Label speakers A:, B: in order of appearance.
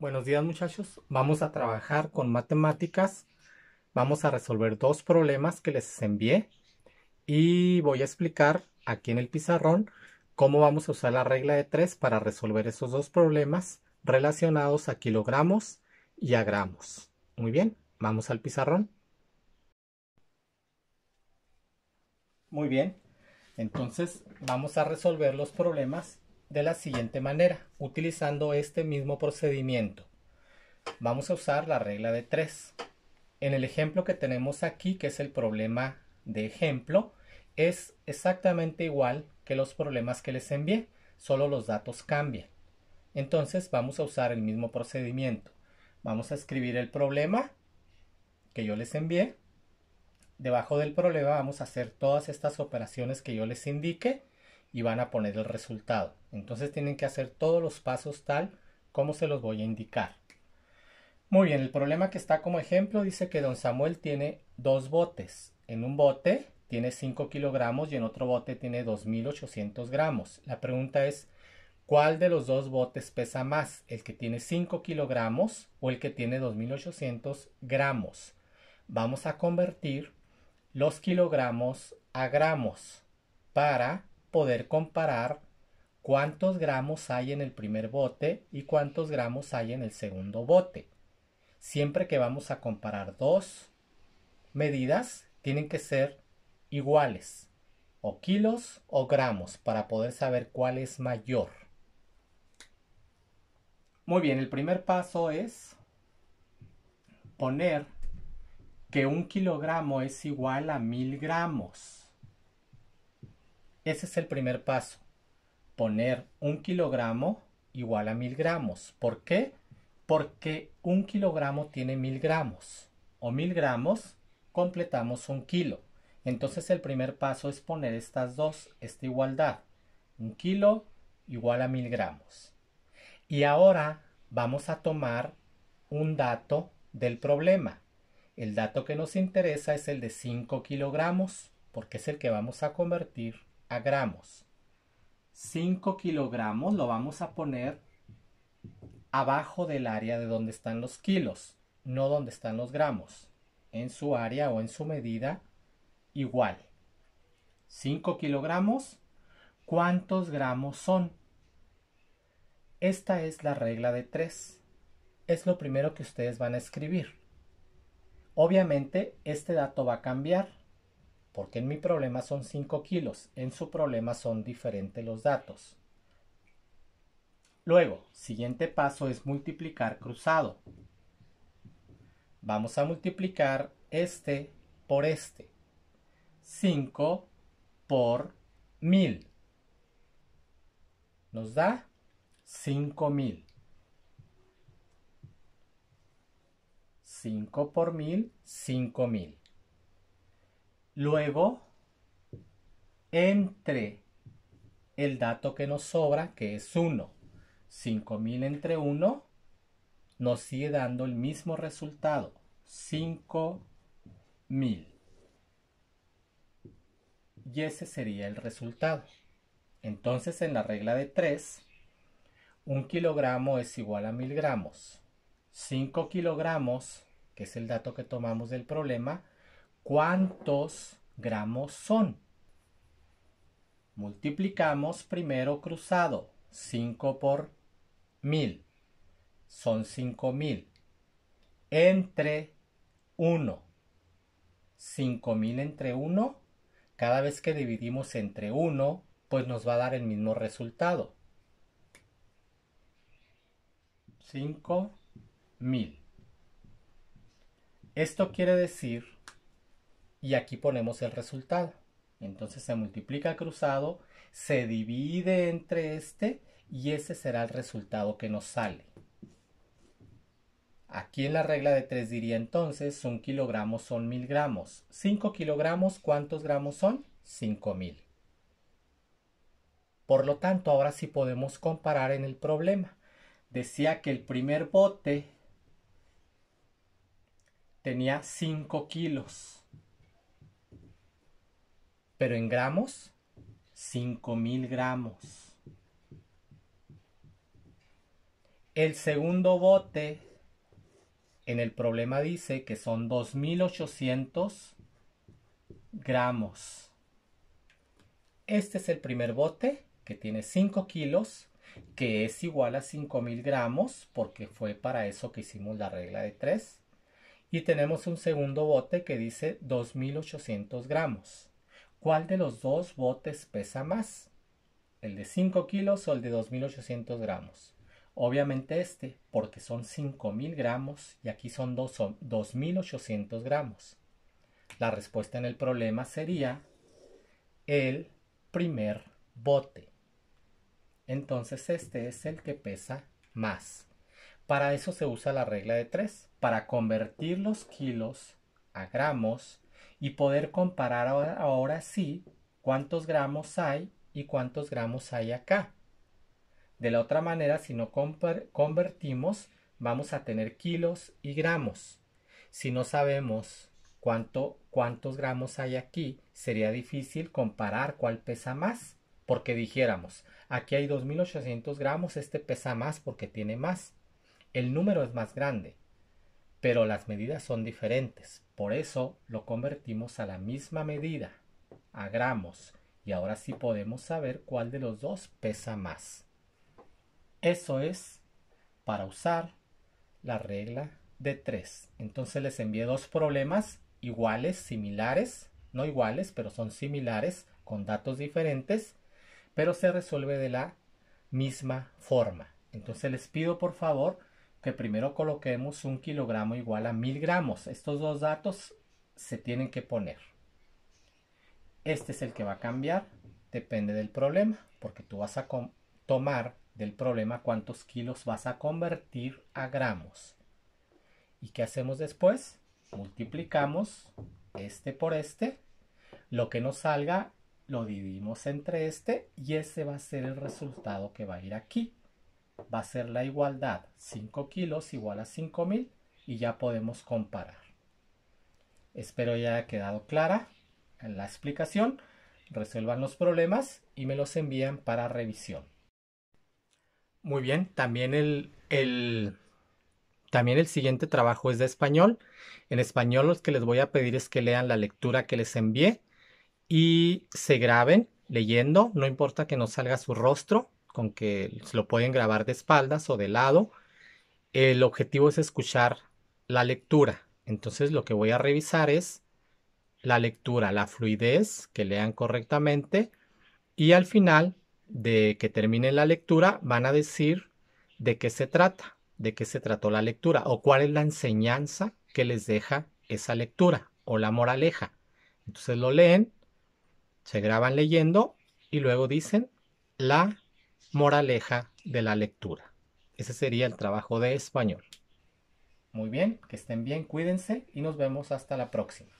A: Buenos días muchachos, vamos a trabajar con matemáticas, vamos a resolver dos problemas que les envié y voy a explicar aquí en el pizarrón cómo vamos a usar la regla de 3 para resolver esos dos problemas relacionados a kilogramos y a gramos. Muy bien, vamos al pizarrón. Muy bien, entonces vamos a resolver los problemas de la siguiente manera, utilizando este mismo procedimiento. Vamos a usar la regla de 3. En el ejemplo que tenemos aquí, que es el problema de ejemplo, es exactamente igual que los problemas que les envié, solo los datos cambian. Entonces vamos a usar el mismo procedimiento. Vamos a escribir el problema que yo les envié. Debajo del problema vamos a hacer todas estas operaciones que yo les indique y van a poner el resultado. Entonces tienen que hacer todos los pasos tal como se los voy a indicar. Muy bien, el problema que está como ejemplo dice que don Samuel tiene dos botes. En un bote tiene 5 kilogramos y en otro bote tiene 2.800 gramos. La pregunta es, ¿cuál de los dos botes pesa más? ¿El que tiene 5 kilogramos o el que tiene 2.800 gramos? Vamos a convertir los kilogramos a gramos para poder comparar cuántos gramos hay en el primer bote y cuántos gramos hay en el segundo bote. Siempre que vamos a comparar dos medidas, tienen que ser iguales, o kilos o gramos, para poder saber cuál es mayor. Muy bien, el primer paso es poner que un kilogramo es igual a mil gramos. Ese es el primer paso poner un kilogramo igual a mil gramos. ¿Por qué? Porque un kilogramo tiene mil gramos o mil gramos completamos un kilo. Entonces el primer paso es poner estas dos, esta igualdad. Un kilo igual a mil gramos. Y ahora vamos a tomar un dato del problema. El dato que nos interesa es el de 5 kilogramos, porque es el que vamos a convertir a gramos. 5 kilogramos lo vamos a poner abajo del área de donde están los kilos, no donde están los gramos. En su área o en su medida igual. 5 kilogramos, ¿cuántos gramos son? Esta es la regla de 3. Es lo primero que ustedes van a escribir. Obviamente este dato va a cambiar porque en mi problema son 5 kilos, en su problema son diferentes los datos. Luego, siguiente paso es multiplicar cruzado. Vamos a multiplicar este por este. 5 por 1000. Nos da 5000. 5 por 1000, 5000. Luego, entre el dato que nos sobra, que es 1. 5000 entre 1 nos sigue dando el mismo resultado, 5000. Y ese sería el resultado. Entonces, en la regla de 3, un kilogramo es igual a 1000 gramos. 5 kilogramos, que es el dato que tomamos del problema, cuántos gramos son. Multiplicamos primero cruzado, 5 por 1000. Son 5000. Entre 1. 5000 entre 1. Cada vez que dividimos entre 1, pues nos va a dar el mismo resultado. 5000. Esto quiere decir y aquí ponemos el resultado. Entonces se multiplica cruzado, se divide entre este y ese será el resultado que nos sale. Aquí en la regla de 3 diría entonces, un kilogramo son mil gramos. 5 kilogramos, ¿cuántos gramos son? Cinco 5000. Por lo tanto, ahora sí podemos comparar en el problema. Decía que el primer bote tenía 5 kilos pero en gramos, 5000 gramos. El segundo bote en el problema dice que son 2800 gramos. Este es el primer bote que tiene 5 kilos, que es igual a 5000 gramos, porque fue para eso que hicimos la regla de 3. Y tenemos un segundo bote que dice 2800 gramos. ¿Cuál de los dos botes pesa más? ¿El de 5 kilos o el de 2.800 gramos? Obviamente este, porque son 5.000 gramos y aquí son 2.800 gramos. La respuesta en el problema sería el primer bote. Entonces este es el que pesa más. Para eso se usa la regla de 3, para convertir los kilos a gramos y poder comparar ahora, sí cuántos gramos hay y cuántos gramos hay acá. De la otra manera, si no convertimos, vamos a tener kilos y gramos. Si no sabemos cuánto, cuántos gramos hay aquí, sería difícil comparar cuál pesa más, porque dijéramos, aquí hay 2.800 gramos, este pesa más porque tiene más. El número es más grande pero las medidas son diferentes. Por eso lo convertimos a la misma medida, a gramos, y ahora sí podemos saber cuál de los dos pesa más. Eso es para usar la regla de 3. Entonces les envié dos problemas iguales, similares, no iguales, pero son similares, con datos diferentes, pero se resuelve de la misma forma. Entonces les pido por favor que primero coloquemos un kilogramo igual a mil gramos. Estos dos datos se tienen que poner. Este es el que va a cambiar, depende del problema, porque tú vas a tomar del problema cuántos kilos vas a convertir a gramos. ¿Y qué hacemos después? Multiplicamos este por este. Lo que nos salga lo dividimos entre este y ese va a ser el resultado que va a ir aquí va a ser la igualdad 5 kilos igual a 5000 y ya podemos comparar. Espero ya haya quedado clara la explicación. Resuelvan los problemas y me los envían para revisión. Muy bien, también el, el, también el siguiente trabajo es de español. En español lo que les voy a pedir es que lean la lectura que les envié y se graben leyendo, no importa que no salga su rostro, con que lo pueden grabar de espaldas o de lado. El objetivo es escuchar la lectura. Entonces lo que voy a revisar es la lectura, la fluidez, que lean correctamente y al final de que termine la lectura van a decir de qué se trata, de qué se trató la lectura o cuál es la enseñanza que les deja esa lectura o la moraleja. Entonces lo leen, se graban leyendo y luego dicen la moraleja de la lectura. Ese sería el trabajo de español. Muy bien, que estén bien, cuídense y nos vemos hasta la próxima.